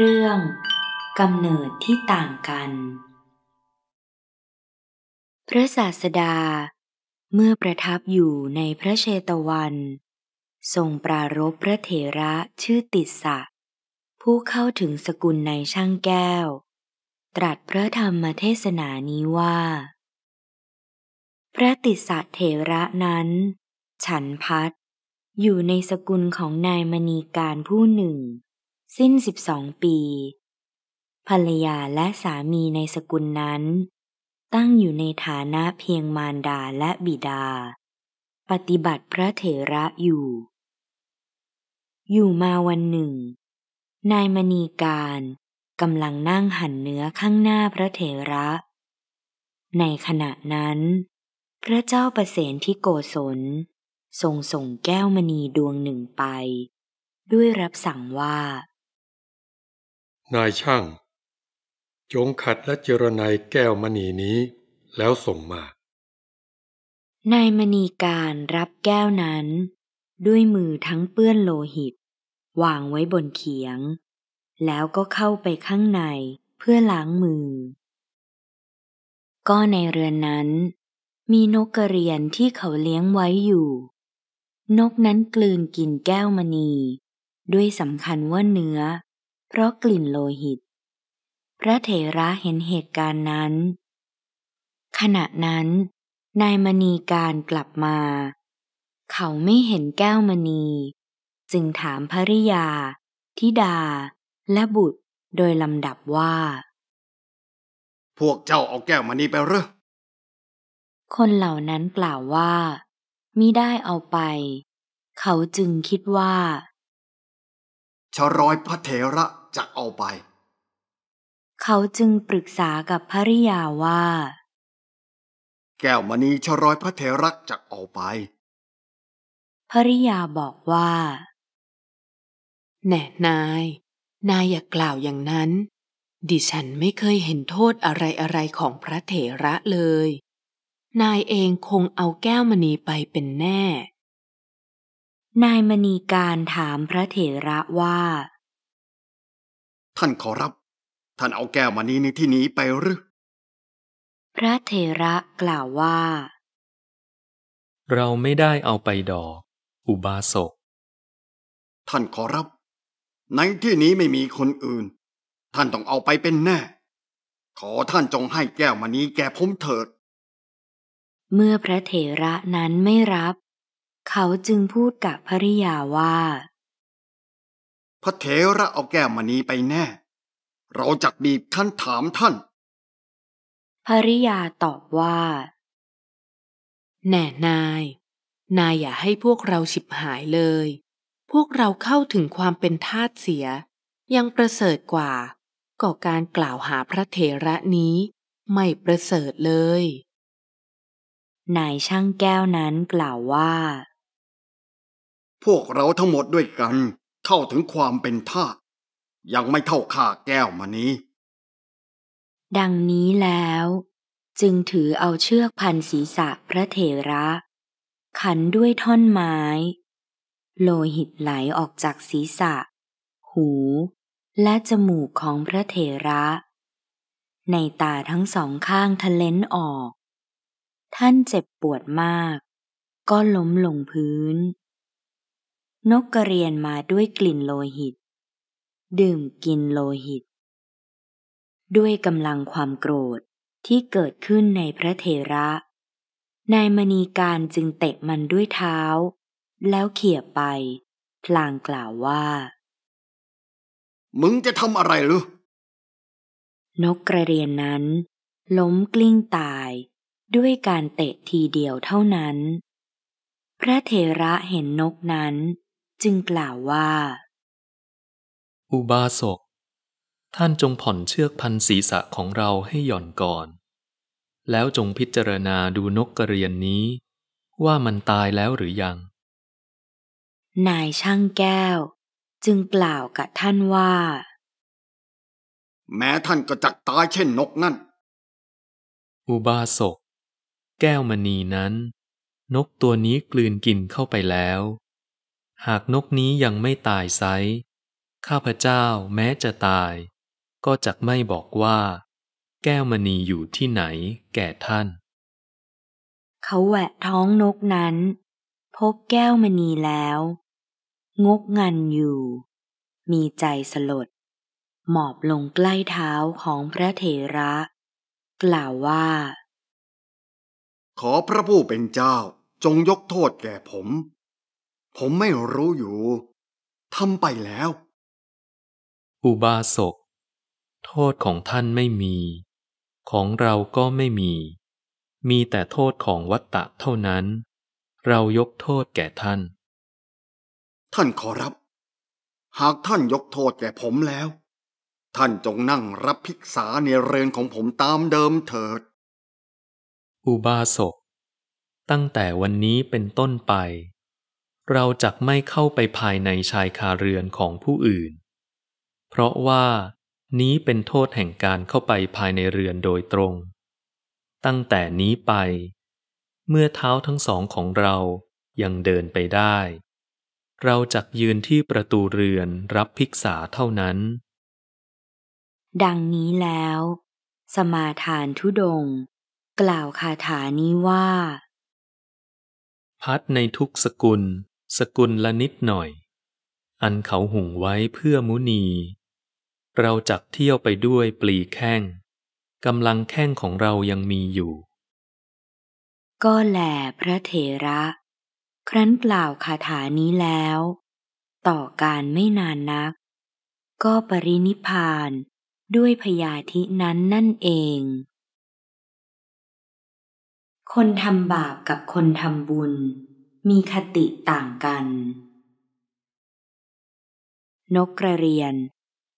เรื่องกำเนิดที่ต่างกัน พระศาสดาเมื่อประทับอยู่ในพระเชตวัน ทรงปรารบพระเถระชื่อติสสะ ผู้เข้าถึงสกุลในช่างแก้ว ตรัสพระธรรมเทศนานี้ว่า พระติสสะเถระนั้น ฉันพัดอยู่ในสกุลของนายมณีการผู้หนึ่งสิ้นสิบองปี ภรรยาและสามีในสกุลนั้น ตั้งอยู่ในฐานะเพียงมารดาและบิดา ปฏิบัติพระเถระอยู่ อยู่มาวันหนึ่ง นายมณีการกำลังนั่งหั่นเนื้อข้างหน้าพระเถระ ในขณะนั้น พระเจ้าประเสนที่โกศลทรงส่งแก้วมณีดวงหนึ่งไป ด้วยรับสั่งว่านายช่าง จงขัดและเจรนายแก้วมณีนี้ แล้วส่งมา นายมณีการรับแก้วนั้น ด้วยมือทั้งเปื้อนโลหิตวางไว้บนเขียง แล้วก็เข้าไปข้างในเพื่อล้างมือ ก็ในเรือนนั้น มีนกกระเรียนที่เขาเลี้ยงไว้อยู่ นกนั้นกลืนกินแก้วมณี ด้วยสำคัญว่าเนื้อเพราะกลิ่นโลหิต พระเถระเห็นเหตุการณ์นั้น ขณะนั้นนายมณีการกลับมา เขาไม่เห็นแก้วมณี จึงถามภริยาธิดา และบุตรโดยลำดับว่า พวกเจ้าเอาแก้วมณีไปหรือคนเหล่านั้นกล่าวว่ามิได้เอาไป เขาจึงคิดว่าชรอยพระเถระจะเอาไป เขาจึงปรึกษากับภริยาว่า แก้วมณีชรอยพระเถระจะเอาไป ภริยาบอกว่า แน่นาย นายอย่ากล่าวอย่างนั้น ดิฉันไม่เคยเห็นโทษอะไรอะไรของพระเถระเลย นายเองคงเอาแก้วมณีไปเป็นแน่นายมณีการถามพระเถระว่า ท่านขอรับ ท่านเอาแก้วมณีในที่นี้ไปหรือพระเถระกล่าวว่า เราไม่ได้เอาไปดอก อุบาสก ท่านขอรับ ในที่นี้ไม่มีคนอื่น ท่านต้องเอาไปเป็นแน่ ขอท่านจงให้แก้วมณีแก่ผมเถิด เมื่อพระเถระนั้นไม่รับเขาจึงพูดกับภริยาว่า พระเถระเอาแก้วมณีไปแน่ เราจักบีบท่านถามท่าน ภริยาตอบว่า แน่นาย นายอย่าให้พวกเราฉิบหายเลย พวกเราเข้าถึงความเป็นทาสเสียยังประเสริฐกว่าก่อการกล่าวหาพระเถระนี้ไม่ประเสริฐเลย นายช่างแก้วนั้นกล่าวว่าพวกเราทั้งหมดด้วยกัน เข้าถึงความเป็นทาสยังไม่เท่าข้าแก้วมานี้ ดังนี้แล้วจึงถือเอาเชือกพันศีรษะพระเถระ ขันด้วยท่อนไม้ โลหิตไหลออกจากศีรษะ หู และจมูกของพระเถระ ในตาทั้งสองข้างทะเลนออก ท่านเจ็บปวดมาก ก็ล้มลงพื้นนกกระเรียนมาด้วยกลิ่นโลหิต ดื่มกินโลหิต ด้วยกำลังความโกรธที่เกิดขึ้นในพระเทระนายมณีการจึงเตะมันด้วยเท้า แล้วเขี่ยไป พลางกล่าวว่า มึงจะทำอะไรลูืนกกระเรียนนั้น ล้มกลิ้งตายด้วยการเตะทีเดียวเท่านั้น พระเทระเห็นนกนั้นจึงกล่าวว่า อุบาสก ท่านจงผ่อนเชือกพันศีรษะของเราให้หย่อนก่อน แล้วจงพิจารณาดูนกกระเรียนนี้ ว่ามันตายแล้วหรือยัง นายช่างแก้ว จึงกล่าวกับท่านว่า แม้ท่านก็จักตายเช่นนกนั่น อุบาสก แก้วมณีนั้น นกตัวนี้กลืนกินเข้าไปแล้วหากนกนี้ยังไม่ตายไซ ข้าพเจ้าแม้จะตาย ก็จะไม่บอกว่า แก้วมณีอยู่ที่ไหนแก่ท่าน เขาแหวะท้องนกนั้น พบแก้วมณีแล้ว งกงันอยู่ มีใจสลด หมอบลงใกล้เท้าของพระเถระ กล่าวว่า ขอพระผู้เป็นเจ้าจงยกโทษแก่ผมผมไม่รู้อยู่ทำไปแล้ว อุบาสกโทษของท่านไม่มี ของเราก็ไม่มี มีแต่โทษของวัตตะเท่านั้น เรายกโทษแก่ท่าน ท่านขอรับ หากท่านยกโทษแก่ผมแล้ว ท่านจงนั่งรับภิกษาในเรือนของผมตามเดิมเถิด อุบาสกตั้งแต่วันนี้เป็นต้นไปเราจักไม่เข้าไปภายในชายคาเรือนของผู้อื่น เพราะว่านี้เป็นโทษแห่งการเข้าไปภายในเรือนโดยตรง ตั้งแต่นี้ไป เมื่อเท้าทั้งสองของเรายังเดินไปได้ เราจักยืนที่ประตูเรือนรับภิกษาเท่านั้น ดังนี้แล้ว สมาทานทุดง กล่าวคาถานี้ว่า พัดในทุกสกุลสกุลละนิดหน่อย อันเขาหุงไว้เพื่อมุนี เราจักเที่ยวไปด้วยปลีแข้งกำลังแข้งของเรายังมีอยู่ ก็แหลพระเถระ ครั้นกล่าวคาถานี้แล้ว ต่อการไม่นานนัก ก็ปรินิพานด้วยพยาธินั้นนั่นเอง คนทำบาปกับคนทำบุญมีคติต่างกัน นกกระเรียน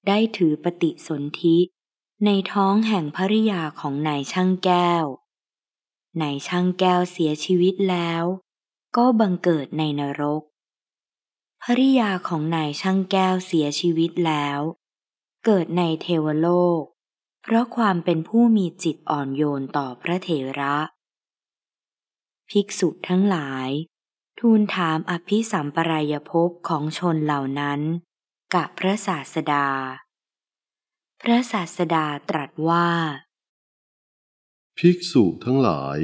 ได้ถือปฏิสนธิในท้องแห่งภริยาของนายช่างแก้ว นายช่างแก้วเสียชีวิตแล้ว ก็บังเกิดในนรก ภริยาของนายช่างแก้วเสียชีวิตแล้ว เกิดในเทวโลก เพราะความเป็นผู้มีจิตอ่อนโยนต่อพระเถระ ภิกษุทั้งหลายทูลถามอภิสัมปรายภพของชนเหล่านั้นกับพระศาสดา พระศาสดาตรัสว่า ภิกษุทั้งหลาย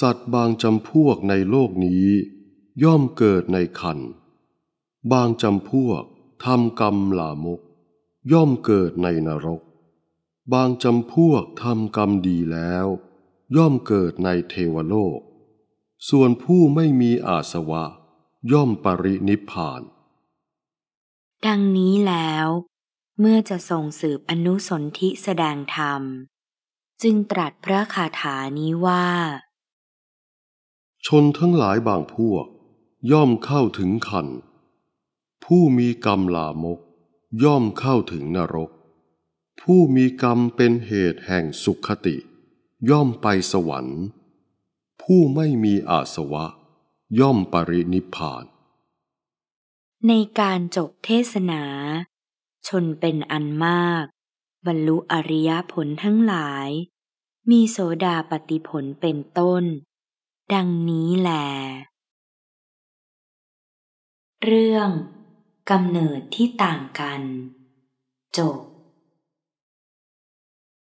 สัตว์บางจำพวกในโลกนี้ ย่อมเกิดในคัน บางจำพวกทำกรรมลามกย่อมเกิดในนรก บางจำพวกทำกรรมดีแล้ว ย่อมเกิดในเทวโลกส่วนผู้ไม่มีอาสวะ ย่อมปรินิพาน ดังนี้แล้ว เมื่อจะส่งสืบอนุสนธิแสดงธรรม จึงตรัสพระคาถานี้ว่า ชนทั้งหลายบางพวกย่อมเข้าถึงขัน ผู้มีกรรมลามก ย่อมเข้าถึงนรก ผู้มีกรรมเป็นเหตุแห่งสุขคติ ย่อมไปสวรรค์ผู้ไม่มีอาสวะ ย่อมปรินิพาน ในการจบเทศนา ชนเป็นอันมาก บรรลุอริยผลทั้งหลาย มีโสดาปฏิผลเป็นต้น ดังนี้แหลเรื่องกำเนิดที่ต่างกันจบ